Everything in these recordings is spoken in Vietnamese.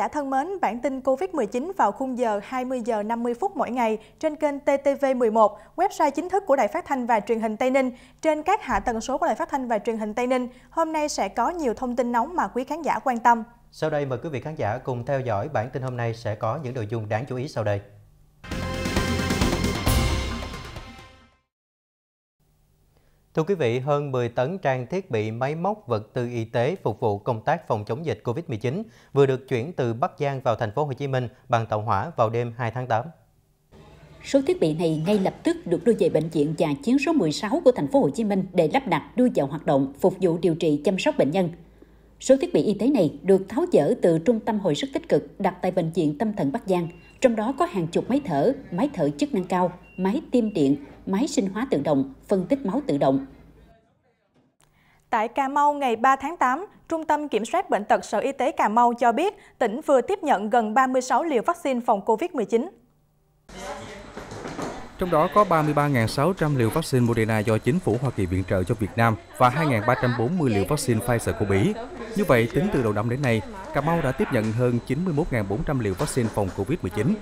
giả thân mến, bản tin COVID-19 vào khung giờ 20 giờ 50 phút mỗi ngày trên kênh TTV11, website chính thức của Đài Phát thanh và Truyền hình Tây Ninh, trên các hạ tần số của Đài Phát thanh và Truyền hình Tây Ninh. Hôm nay sẽ có nhiều thông tin nóng mà quý khán giả quan tâm. Sau đây mời quý vị khán giả cùng theo dõi bản tin hôm nay sẽ có những nội dung đáng chú ý sau đây. Thưa quý vị, hơn 10 tấn trang thiết bị máy móc vật tư y tế phục vụ công tác phòng chống dịch COVID-19 vừa được chuyển từ Bắc Giang vào thành phố Hồ Chí Minh bằng tàu hỏa vào đêm 2 tháng 8. Số thiết bị này ngay lập tức được đưa về bệnh viện và chiến số 16 của thành phố Hồ Chí Minh để lắp đặt đưa vào hoạt động phục vụ điều trị chăm sóc bệnh nhân. Số thiết bị y tế này được tháo dỡ từ trung tâm hồi sức tích cực đặt tại bệnh viện tâm thần Bắc Giang trong đó có hàng chục máy thở, máy thở chức năng cao, máy tiêm điện, máy sinh hóa tự động, phân tích máu tự động. Tại Cà Mau ngày 3 tháng 8, Trung tâm Kiểm soát Bệnh tật Sở Y tế Cà Mau cho biết tỉnh vừa tiếp nhận gần 36 liều vaccine phòng COVID-19 trong đó có 33.600 liều vaccine Moderna do chính phủ Hoa Kỳ viện trợ cho Việt Nam và 2.340 liều vaccine Pfizer của Mỹ. Như vậy, tính từ đầu năm đến nay, Cà Mau đã tiếp nhận hơn 91.400 liều vaccine phòng COVID-19.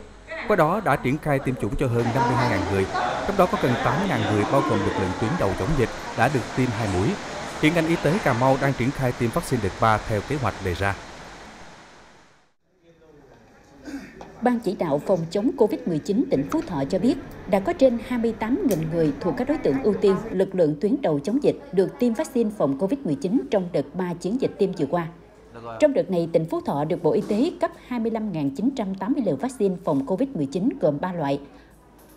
Qua đó đã triển khai tiêm chủng cho hơn 52.000 người, trong đó có gần 8.000 người bao gồm lực lượng tuyến đầu chống dịch đã được tiêm hai mũi. Hiện ngành y tế Cà Mau đang triển khai tiêm vaccine đợt 3 theo kế hoạch đề ra. Ban chỉ đạo phòng chống COVID-19 tỉnh Phú Thọ cho biết đã có trên 28.000 người thuộc các đối tượng ưu tiên lực lượng tuyến đầu chống dịch được tiêm vaccine phòng COVID-19 trong đợt 3 chiến dịch tiêm vừa qua. Trong đợt này, tỉnh Phú Thọ được Bộ Y tế cấp 25.980 liều vaccine phòng COVID-19 gồm 3 loại,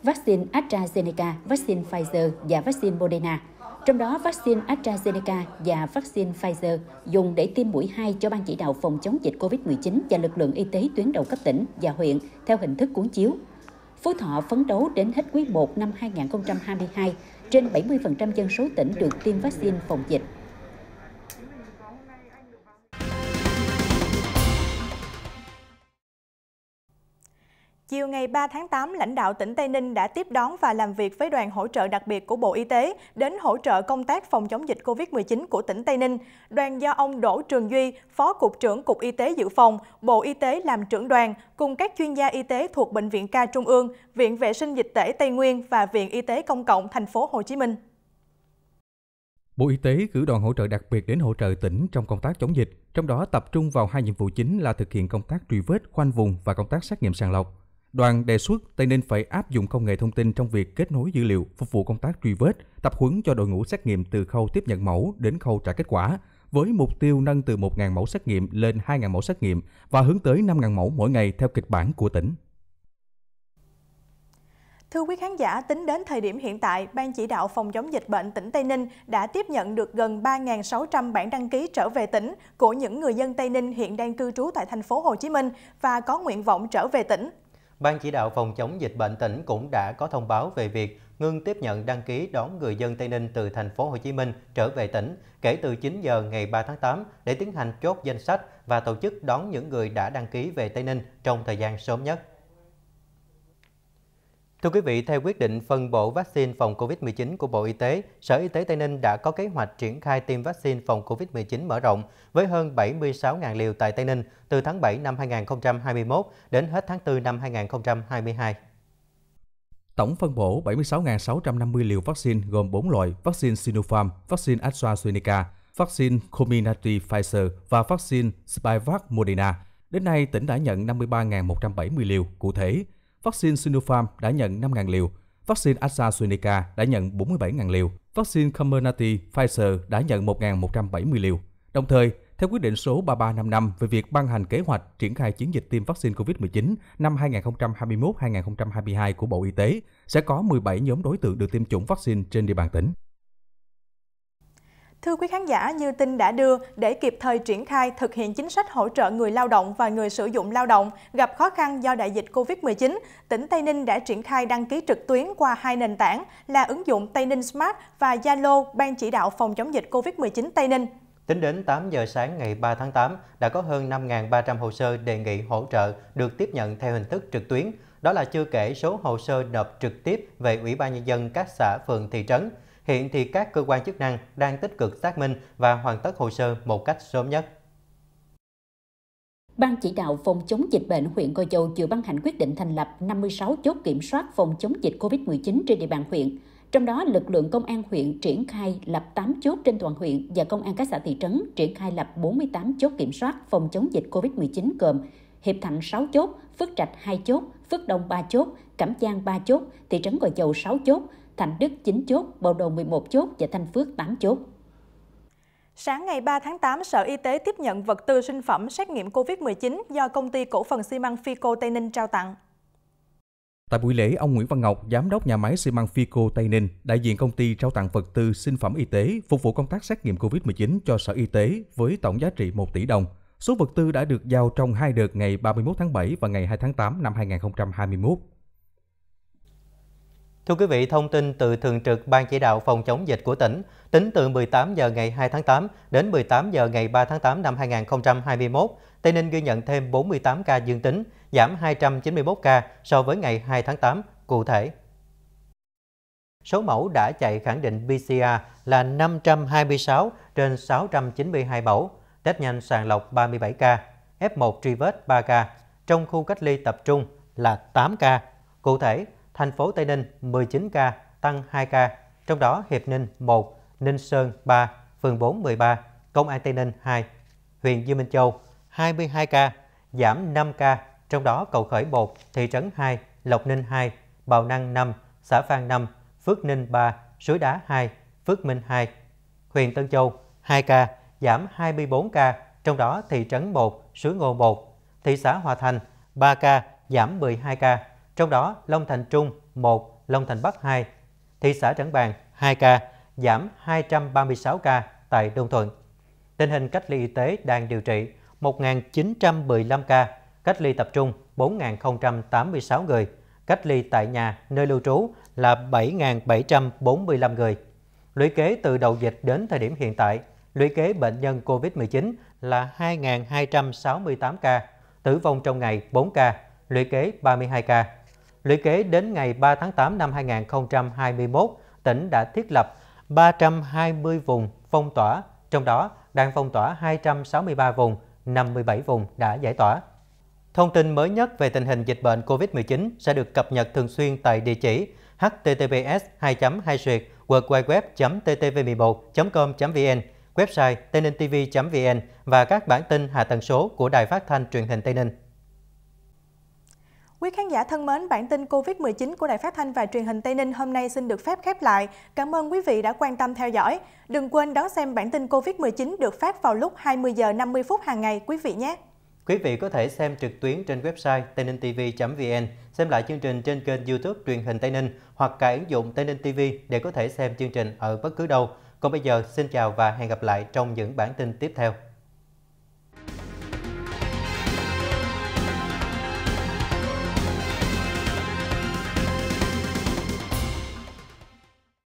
vaccine AstraZeneca, vaccine Pfizer và vaccine Moderna – trong đó vaccine AstraZeneca và vaccine Pfizer dùng để tiêm mũi 2 cho Ban chỉ đạo phòng chống dịch COVID-19 và lực lượng y tế tuyến đầu cấp tỉnh và huyện theo hình thức cuốn chiếu. Phú Thọ phấn đấu đến hết quý 1 năm 2022, trên 70% dân số tỉnh được tiêm vaccine phòng dịch. Chiều ngày 3 tháng 8, lãnh đạo tỉnh Tây Ninh đã tiếp đón và làm việc với đoàn hỗ trợ đặc biệt của Bộ Y tế đến hỗ trợ công tác phòng chống dịch COVID-19 của tỉnh Tây Ninh. Đoàn do ông Đỗ Trường Duy, Phó Cục trưởng Cục Y tế Dự phòng, Bộ Y tế làm trưởng đoàn, cùng các chuyên gia y tế thuộc Bệnh viện Ca Trung ương, Viện Vệ sinh Dịch tễ Tây Nguyên và Viện Y tế Công cộng thành phố Hồ Chí Minh. Bộ Y tế cử đoàn hỗ trợ đặc biệt đến hỗ trợ tỉnh trong công tác chống dịch, trong đó tập trung vào hai nhiệm vụ chính là thực hiện công tác truy vết, khoanh vùng và công tác xét nghiệm sàng lọc. Đoàn đề xuất Tây Ninh phải áp dụng công nghệ thông tin trong việc kết nối dữ liệu phục vụ công tác truy vết, tập huấn cho đội ngũ xét nghiệm từ khâu tiếp nhận mẫu đến khâu trả kết quả, với mục tiêu nâng từ 1.000 mẫu xét nghiệm lên 2.000 mẫu xét nghiệm và hướng tới 5.000 mẫu mỗi ngày theo kịch bản của tỉnh. Thưa quý khán giả, tính đến thời điểm hiện tại, Ban chỉ đạo phòng chống dịch bệnh tỉnh Tây Ninh đã tiếp nhận được gần 3.600 bản đăng ký trở về tỉnh của những người dân Tây Ninh hiện đang cư trú tại thành phố Hồ Chí Minh và có nguyện vọng trở về tỉnh. Ban chỉ đạo phòng chống dịch bệnh tỉnh cũng đã có thông báo về việc ngưng tiếp nhận đăng ký đón người dân Tây Ninh từ thành phố Hồ Chí Minh trở về tỉnh kể từ 9 giờ ngày 3 tháng 8 để tiến hành chốt danh sách và tổ chức đón những người đã đăng ký về Tây Ninh trong thời gian sớm nhất. Thưa quý vị, theo quyết định phân bổ vaccine phòng COVID-19 của Bộ Y tế, Sở Y tế Tây Ninh đã có kế hoạch triển khai tiêm vaccine phòng COVID-19 mở rộng với hơn 76.000 liều tại Tây Ninh từ tháng 7 năm 2021 đến hết tháng 4 năm 2022. Tổng phân bổ 76.650 liều vaccine gồm 4 loại vaccine Sinopharm, vaccine AstraZeneca, vaccine Comirnaty Pfizer và vaccine Spikevax Moderna. Đến nay, tỉnh đã nhận 53.170 liều. Cụ thể, Vaccine Sinopharm đã nhận 5.000 liều, vaccine AstraZeneca đã nhận 47.000 liều, vaccine Comirnaty Pfizer đã nhận 1.170 liều. Đồng thời, theo quyết định số 3355 về việc ban hành kế hoạch triển khai chiến dịch tiêm vaccine COVID-19 năm 2021-2022 của Bộ Y tế, sẽ có 17 nhóm đối tượng được tiêm chủng vaccine trên địa bàn tỉnh. Thưa quý khán giả, như tin đã đưa, để kịp thời triển khai thực hiện chính sách hỗ trợ người lao động và người sử dụng lao động gặp khó khăn do đại dịch COVID-19, tỉnh Tây Ninh đã triển khai đăng ký trực tuyến qua hai nền tảng là ứng dụng Tây Ninh Smart và Zalo Ban chỉ đạo phòng chống dịch COVID-19 Tây Ninh. Tính đến 8 giờ sáng ngày 3 tháng 8, đã có hơn 5.300 hồ sơ đề nghị hỗ trợ được tiếp nhận theo hình thức trực tuyến. Đó là chưa kể số hồ sơ nộp trực tiếp về Ủy ban Nhân dân các xã, phường, thị trấn. Hiện thì các cơ quan chức năng đang tích cực xác minh và hoàn tất hồ sơ một cách sớm nhất. Ban chỉ đạo phòng chống dịch bệnh huyện Gò Dầu vừa ban hành quyết định thành lập 56 chốt kiểm soát phòng chống dịch COVID-19 trên địa bàn huyện. Trong đó, lực lượng công an huyện triển khai lập 8 chốt trên toàn huyện và công an các xã thị trấn triển khai lập 48 chốt kiểm soát phòng chống dịch COVID-19 gồm Hiệp Thạnh 6 chốt, Phước Trạch 2 chốt, Phước Đông 3 chốt, Cẩm Giang 3 chốt, thị trấn Gò Dầu 6 chốt, Thành Đức 9 chốt, Bầu Đồn 11 chốt và Thanh Phước 8 chốt. Sáng ngày 3 tháng 8, Sở Y tế tiếp nhận vật tư sinh phẩm xét nghiệm COVID-19 do công ty cổ phần xi măng Fico Tây Ninh trao tặng. Tại buổi lễ, ông Nguyễn Văn Ngọc, giám đốc nhà máy xi măng Fico Tây Ninh, đại diện công ty trao tặng vật tư sinh phẩm y tế phục vụ công tác xét nghiệm COVID-19 cho Sở Y tế với tổng giá trị 1 tỷ đồng. Số vật tư đã được giao trong hai đợt ngày 31 tháng 7 và ngày 2 tháng 8 năm 2021. Thưa quý vị, thông tin từ Thường trực Ban Chỉ đạo Phòng chống dịch của tỉnh, tính từ 18 giờ ngày 2 tháng 8 đến 18 giờ ngày 3 tháng 8 năm 2021, Tây Ninh ghi nhận thêm 48 ca dương tính, giảm 291 ca so với ngày 2 tháng 8 cụ thể. Số mẫu đã chạy khẳng định PCR là 526 trên 692 mẫu, test nhanh sàng lọc 37 ca, F1 truy vết 3 ca, trong khu cách ly tập trung là 8 ca. Cụ thể, thành phố Tây Ninh 19 ca, tăng 2 ca, trong đó Hiệp Ninh 1, Ninh Sơn 3, phường 4 13, Công an Tây Ninh 2, huyện Dương Minh Châu 22 ca, giảm 5 ca, trong đó Cầu Khởi 1, thị trấn 2, Lộc Ninh 2, Bào Năng 5, xã Phan 5, Phước Ninh 3, Suối Đá 2, Phước Minh 2, huyện Tân Châu 2 ca, giảm 24 ca, trong đó thị trấn 1, Suối Ngô 1, thị xã Hòa Thành 3 ca, giảm 12 ca, trong đó, Long Thành Trung 1, Long Thành Bắc 2, thị xã Trảng Bàng 2 ca, giảm 236 ca tại Đông Thuận. Tình hình cách ly y tế đang điều trị 1.915 ca, cách ly tập trung 4.086 người, cách ly tại nhà nơi lưu trú là 7.745 người. Lũy kế từ đầu dịch đến thời điểm hiện tại, lũy kế bệnh nhân COVID-19 là 2.268 ca, tử vong trong ngày 4 ca, lũy kế 32 ca. Lũy kế đến ngày 3 tháng 8 năm 2021, tỉnh đã thiết lập 320 vùng phong tỏa, trong đó đang phong tỏa 263 vùng, 57 vùng đã giải tỏa. Thông tin mới nhất về tình hình dịch bệnh COVID-19 sẽ được cập nhật thường xuyên tại địa chỉ https 2 2 www ttv 11 com vn website tây ninh tv vn và các bản tin hạ tần số của đài phát thanh truyền hình tây ninh Quý khán giả thân mến, bản tin COVID-19 của Đài Phát Thanh và Truyền hình Tây Ninh hôm nay xin được phép khép lại. Cảm ơn quý vị đã quan tâm theo dõi. Đừng quên đón xem bản tin COVID-19 được phát vào lúc 20 giờ 50 phút hàng ngày quý vị nhé. Quý vị có thể xem trực tuyến trên website tây ninh tv vn xem lại chương trình trên kênh YouTube Truyền hình Tây Ninh hoặc cả ứng dụng Tây Ninh TV để có thể xem chương trình ở bất cứ đâu. Còn bây giờ, xin chào và hẹn gặp lại trong những bản tin tiếp theo.